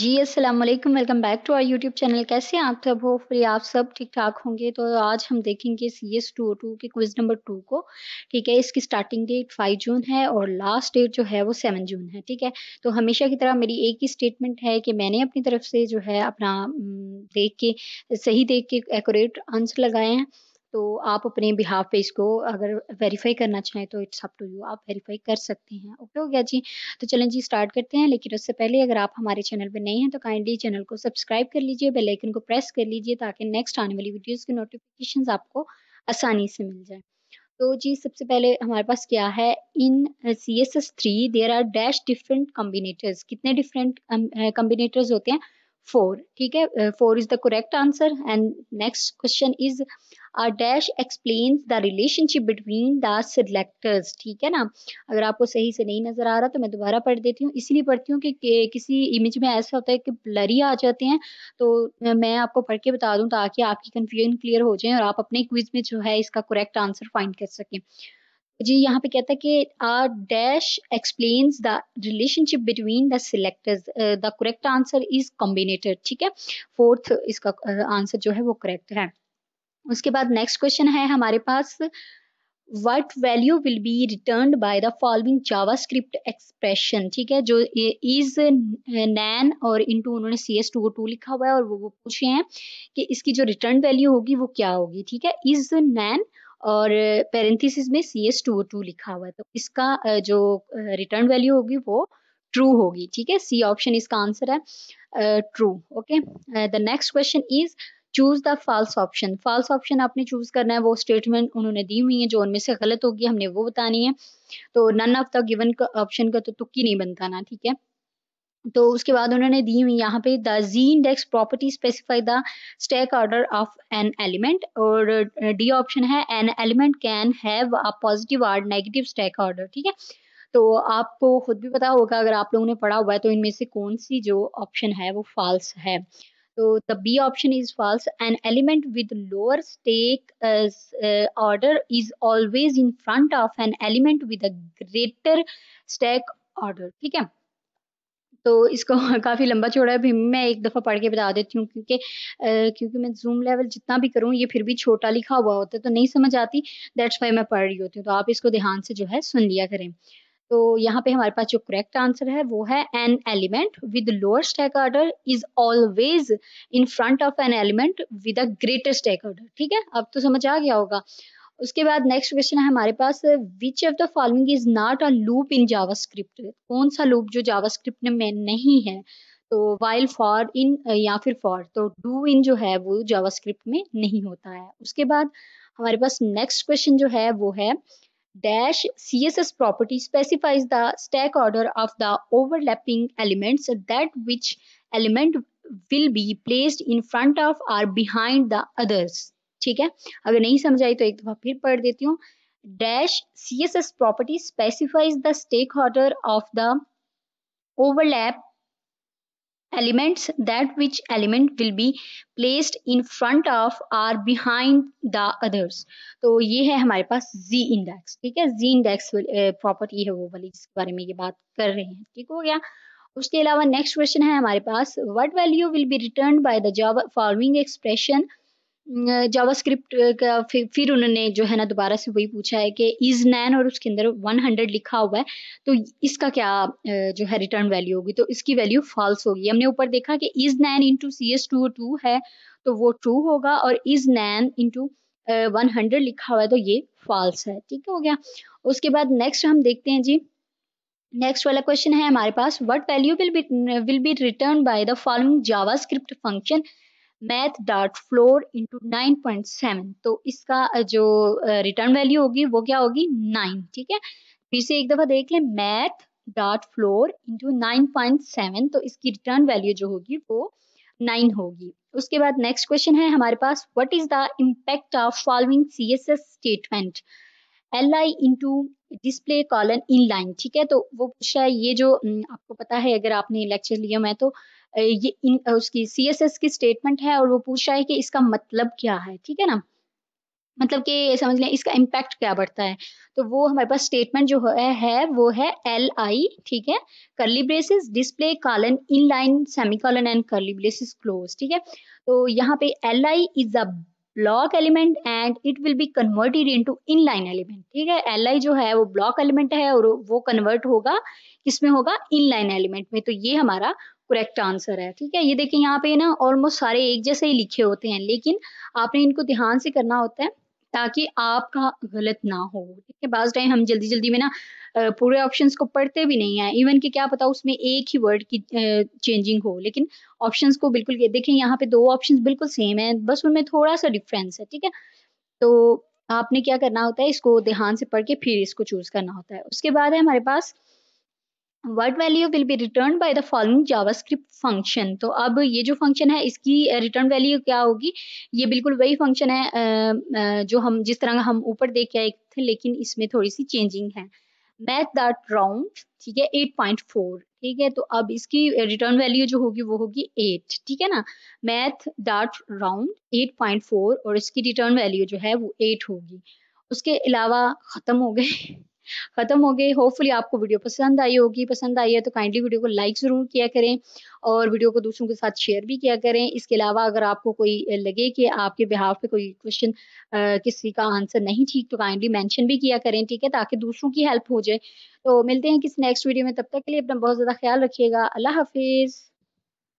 जी अस्सलाम वालेकुम welcome back to our YouTube channel कैसे आप सब हो फ्री आप सब ठीक ठाक होंगे तो आज हम देखेंगे सी एस टू टू के क्विज़ नंबर टू को ठीक है इसकी स्टार्टिंग डेट फाइव जून है और लास्ट डेट जो है वो सेवन जून है ठीक है तो हमेशा की तरह मेरी एक ही स्टेटमेंट है कि मैंने अपनी तरफ से जो है अपना हम्म, देख के सही देख के एकोरेट आंसर लगाए हैं तो आप अपने बिहाफ पे इसको अगर वेरीफाई करना चाहें तो इट्स अप टू यू आप वेरीफाई कर सकते हैं ओके हो गया जी तो चलें जी स्टार्ट करते हैं लेकिन उससे पहले अगर आप हमारे चैनल पर नए हैं तो काइंडली चैनल को सब्सक्राइब कर लीजिए बेलाइकन को प्रेस कर लीजिए ताकि नेक्स्ट आने वाली वीडियोज़ की नोटिफिकेशन आपको आसानी से मिल जाए तो जी सबसे पहले हमारे पास क्या है in C S S three there are dash different combinators कितने डिफरेंट कम्बिनेटर्स होते हैं फोर ठीक है four is the correct answer and next question is dash explain the relationship between the selectors ठीक है ना अगर आपको सही से नहीं नजर आ रहा तो मैं दोबारा पढ़ देती हूँ इसलिए पढ़ती हूँ कि, कि किसी इमेज में ऐसा होता है कि ब्लरी आ जाते हैं तो मैं आपको पढ़ के बता दूँ ताकि आपकी कन्फ्यूजन क्लियर हो जाए और आप अपने क्विज में जो है इसका करेक्ट आंसर फाइंड कर सकें जी यहाँ पे कहता है कि are dash explains the relationship between the selectors the correct answer is combinated ठीक है फोर्थ इसका आंसर uh, जो है वो करेक्ट है उसके बाद नेक्स्ट क्वेश्चन है हमारे पास what value will be return by the following JavaScript expression ठीक है जो इज नैन uh, और इनटू उन्होंने सी एस टू टू लिखा हुआ है और वो वो पूछे हैं कि इसकी जो रिटर्न वैल्यू होगी वो क्या होगी ठीक है इज नैन और पेरेंथिस में सी एस टू टू लिखा हुआ है तो इसका जो रिटर्न वैल्यू होगी वो ट्रू होगी ठीक है सी ऑप्शन इसका आंसर है true okay the next question is choose the false option false option आपने चूज करना है वो स्टेटमेंट उन्होंने दी हुई है जो उनमें से गलत होगी हमने वो बतानी है तो none of the given option का तो तुक्की नहीं बनता ना ठीक है तो उसके बाद उन्होंने दी हुई यहाँ पे the Z index property specify the stack order of an element और डी ऑप्शन है an element can have a positive और नेगेटिव स्टैक ऑर्डर ठीक है तो आपको खुद भी पता होगा अगर आप लोगों ने पढ़ा हुआ है तो इनमें से कौन सी जो ऑप्शन है वो फॉल्स है तो the B option is false an element with lower stack order is always in front of an element with a greater stack order ठीक है तो इसको काफ़ी लंबा छोड़ा है भी मैं एक दफ़ा पढ़ के बता देती हूँ क्योंकि क्योंकि मैं जूम लेवल जितना भी करूँ ये फिर भी छोटा लिखा हुआ होता है तो नहीं समझ आती दैट्स वाई मैं पढ़ रही होती हूँ तो आप इसको ध्यान से जो है सुन लिया करें तो यहाँ पे हमारे पास जो करेक्ट आंसर है वो है an element with lower stack order is always in front of an element with a greater stack order ठीक है अब तो समझ आ गया होगा उसके बाद नेक्स्ट क्वेश्चन है हमारे पास which of the following is not a loop in JavaScript कौन सा लूप जो जावास्क्रिप्ट में नहीं है तो वाइल फॉर इन या फिर फॉर तो डू इन जो है वो जावास्क्रिप्ट में नहीं होता है उसके बाद हमारे पास नेक्स्ट क्वेश्चन जो है वो है dash S S property specifies the stack order of the overlapping elements that which element will be placed in front of or behind the others ठीक है अगर नहीं समझ आई तो एक दफा फिर पढ़ देती हूँ dash C S S property specifies the stack holder of the overlap elements that which element will be placed in front of or behind the others तो ये है हमारे पास z index ठीक है z index property है वो वाली जिसके बारे में ये बात कर रहे हैं ठीक हो गया उसके अलावा next question है हमारे पास what value will be returned by the job following expression JavaScript का फिर उन्होंने जो है ना दोबारा से वही पूछा है कि इज नैन और उसके अंदर 100 लिखा हुआ है तो इसका क्या जो है रिटर्न वैल्यू होगी तो इसकी वैल्यू फॉल्स होगी हमने ऊपर देखा कि is NaN into C S two two है तो वो ट्रू होगा और is NaN into one hundred लिखा हुआ है तो ये फॉल्स है ठीक हो गया उसके बाद नेक्स्ट हम देखते हैं जी नेक्स्ट वाला क्वेश्चन है हमारे पास what value will be will be return by the following JavaScript function math dot floor into nine point seven तो इसका जो रिटर्न वैल्यू होगी वो क्या होगी नाइन ठीक है फिर से एक दफ़ा देख लें math dot floor into nine point seven तो इसकी रिटर्न वैल्यू जो होगी वो नाइन होगी उसके बाद नेक्स्ट क्वेश्चन है हमारे पास what is the impact of following C S S statement L I into display colon inline ठीक है तो वो पूछा है ये जो हम्म, आपको पता है अगर आपने लेक्चर लिया मैं तो ये इन उसकी सी एस एस की स्टेटमेंट है और वो पूछ रहा है कि इसका मतलब क्या है ठीक है ना मतलब कि समझ लें इसका इम्पैक्ट क्या बढ़ता है तो वो हमारे पास स्टेटमेंट जो है, है वो है एल आई ठीक है curly braces display colon inline semicolon and curly braces close ठीक है तो यहाँ पे L I is a block element and it will be converted into inline element ठीक है एल आई जो है वो ब्लॉक एलिमेंट है और वो कन्वर्ट होगा किसमें होगा इनलाइन एलिमेंट में तो ये हमारा करेक्ट आंसर है ठीक है ये देखिए यहाँ पे ना ऑलमोस्ट सारे एक जैसे ही लिखे होते हैं लेकिन आपने इनको ध्यान से करना होता है ताकि आपका गलत ना हो ठीक है बाज टाइम हम जल्दी जल्दी में ना पूरे ऑप्शन को पढ़ते भी नहीं है इवन कि क्या पता उसमें एक ही वर्ड की चेंजिंग हो लेकिन ऑप्शन को बिल्कुल देखें यहाँ पे दो ऑप्शन बिल्कुल सेम है बस उनमें थोड़ा सा डिफरेंस है ठीक है तो आपने क्या करना होता है इसको ध्यान से पढ़ के फिर इसको चूज करना होता है उसके बाद है हमारे पास what value will be return by the following JavaScript function तो अब ये जो फंक्शन है इसकी रिटर्न uh, वैल्यू क्या होगी ये बिल्कुल वही फंक्शन है uh, uh, जो हम जिस तरह हम ऊपर देख के आए थे लेकिन इसमें थोड़ी सी चेंजिंग है मैच दैट राउंड ठीक है एट पॉइंट फोर ठीक है तो अब इसकी रिटर्न वैल्यू जो होगी वो होगी एट ठीक है ना math dot round eight point four और इसकी रिटर्न वैल्यू जो है वो एट होगी उसके अलावा ख़त्म हो गए ख़त्म हो गए होपफुली आपको वीडियो पसंद आई होगी पसंद आई है तो काइंडली वीडियो को लाइक ज़रूर किया करें और वीडियो को दूसरों के साथ शेयर भी किया करें इसके अलावा अगर आपको कोई लगे कि आपके बिहाफ पे कोई क्वेश्चन किसी का आंसर नहीं ठीक तो काइंडली मैंशन भी किया करें ठीक है ताकि दूसरों की हेल्प हो जाए तो मिलते हैं किसी नेक्स्ट वीडियो में तब तक के लिए अपना बहुत ज़्यादा ख्याल रखिएगा अल्लाह हाफिज़